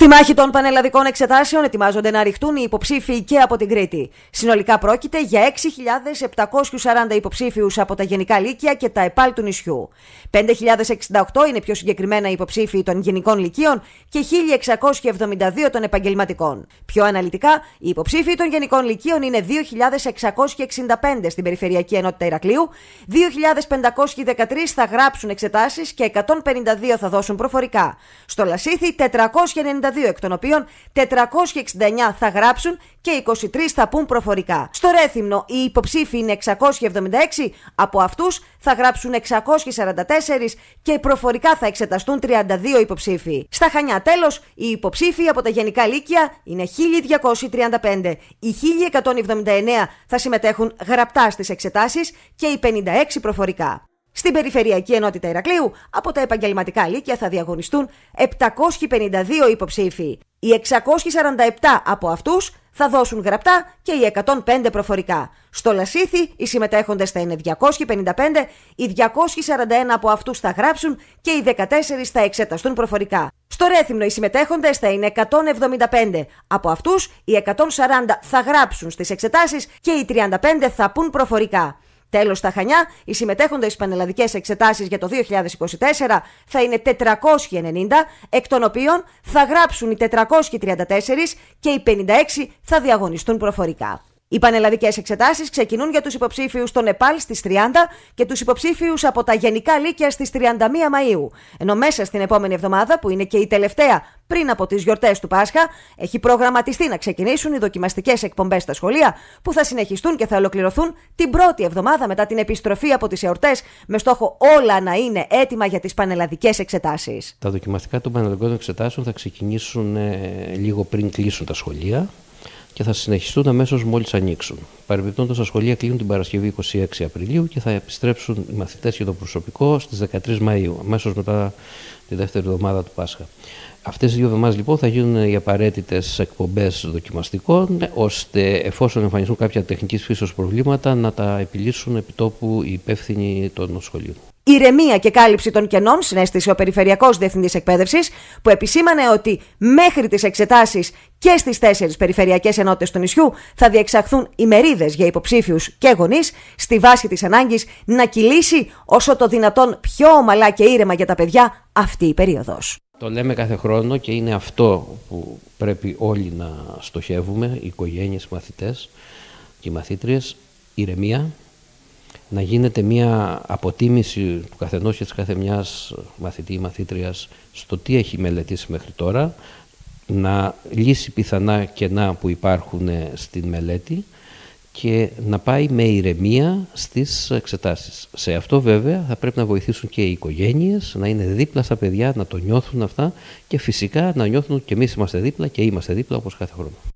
Στη μάχη των πανελλαδικών εξετάσεων ετοιμάζονται να ρηχτούν οι υποψήφοι και από την Κρήτη. Συνολικά πρόκειται για 6.740 υποψήφιους από τα Γενικά Λύκεια και τα ΕΠΑΛ του νησιού. 5.068 είναι πιο συγκεκριμένα οι υποψήφοι των Γενικών Λυκείων και 1.672 των Επαγγελματικών. Πιο αναλυτικά, οι υποψήφοι των Γενικών Λυκείων είναι 2.665 στην Περιφερειακή Ενότητα Ηρακλείου, 2.513 θα γράψουν εξετάσεις και 152 θα δώσουν προφορικά. Στο Λασίθι 492 εκ των οποίων 469 θα γράψουν και 23 θα πούν προφορικά. Στο Ρέθυμνο οι υποψήφοι είναι 676, από αυτούς θα γράψουν 644 και προφορικά θα εξεταστούν 32 υποψήφοι. Στα Χανιά τέλος, οι υποψήφοι από τα Γενικά Λύκεια είναι 1235. Οι 1179 θα συμμετέχουν γραπτά στις εξετάσεις και οι 56 προφορικά. Στην Περιφερειακή Ενότητα Ηρακλείου, από τα επαγγελματικά λύκεια θα διαγωνιστούν 752 υποψήφοι. Οι 647 από αυτούς θα δώσουν γραπτά και οι 105 προφορικά. Στο Λασίθι οι συμμετέχοντες θα είναι 255, οι 241 από αυτούς θα γράψουν και οι 14 θα εξεταστούν προφορικά. Στο Ρέθυμνο οι συμμετέχοντες θα είναι 175, από αυτούς οι 140 θα γράψουν στις εξετάσεις και οι 35 θα πούν προφορικά. Τέλος στα Χανιά, οι συμμετέχοντες στι πανελλαδικές εξετάσεις για το 2024 θα είναι 490, εκ των οποίων θα γράψουν οι 434 και οι 56 θα διαγωνιστούν προφορικά. Οι Πανελλαδικές εξετάσεις ξεκινούν για τους υποψήφιους στο Νεπάλ στις 30 και τους υποψήφιους από τα Γενικά Λύκεια στις 31 Μαου. Ενώ μέσα στην επόμενη εβδομάδα, που είναι και η τελευταία πριν από τις γιορτές του Πάσχα, έχει προγραμματιστεί να ξεκινήσουν οι δοκιμαστικές εκπομπές στα σχολεία, που θα συνεχιστούν και θα ολοκληρωθούν την πρώτη εβδομάδα μετά την επιστροφή από τις εορτές, με στόχο όλα να είναι έτοιμα για τις πανελλαδικές εξετάσεις. Τα δοκιμαστικά των πανελλαδικών εξετάσεων θα ξεκινήσουν ε, λίγο πριν κλείσουν τα σχολεία και θα συνεχιστούν αμέσως μόλις ανοίξουν. Παρεμπιπτόντως, τα σχολεία κλείνουν την Παρασκευή 26 Απριλίου και θα επιστρέψουν οι μαθητές και το προσωπικό στις 13 Μαου, αμέσως μετά τη δεύτερη εβδομάδα του Πάσχα. Αυτές οι δύο εβδομάδες λοιπόν θα γίνουν οι απαραίτητες εκπομπές δοκιμαστικών, ώστε εφόσον εμφανιστούν κάποια τεχνικής φύσεως προβλήματα να τα επιλύσουν επιτόπου οι υπεύθυνοι των σχολείων ηρεμία και κάλυψη των κενών, συνέστησε ο Περιφερειακός Διευθυντής Εκπαίδευσης, που επισήμανε ότι μέχρι τις εξετάσεις και στις τέσσερις περιφερειακές ενότητες του νησιού θα διεξαχθούν ημερίδες για υποψήφιους και γονείς, στη βάση της ανάγκης να κυλήσει όσο το δυνατόν πιο ομαλά και ήρεμα για τα παιδιά αυτή η περίοδος. Το λέμε κάθε χρόνο και είναι αυτό που πρέπει όλοι να στοχεύουμε, οι οικογένειες, οι μαθητές και οι μαθήτριες, ηρεμία, να γίνεται μια αποτίμηση του καθενός και της καθεμιάς μαθητή ή μαθήτριας στο τι έχει μελετήσει μέχρι τώρα, να λύσει πιθανά κενά που υπάρχουν ε, στην μελέτη και να πάει με ηρεμία στις εξετάσεις. Σε αυτό βέβαια θα πρέπει να βοηθήσουν και οι οικογένειες, να είναι δίπλα στα παιδιά, να το νιώθουν αυτά και φυσικά να νιώθουν και εμείς είμαστε δίπλα και είμαστε δίπλα όπως κάθε χρόνο.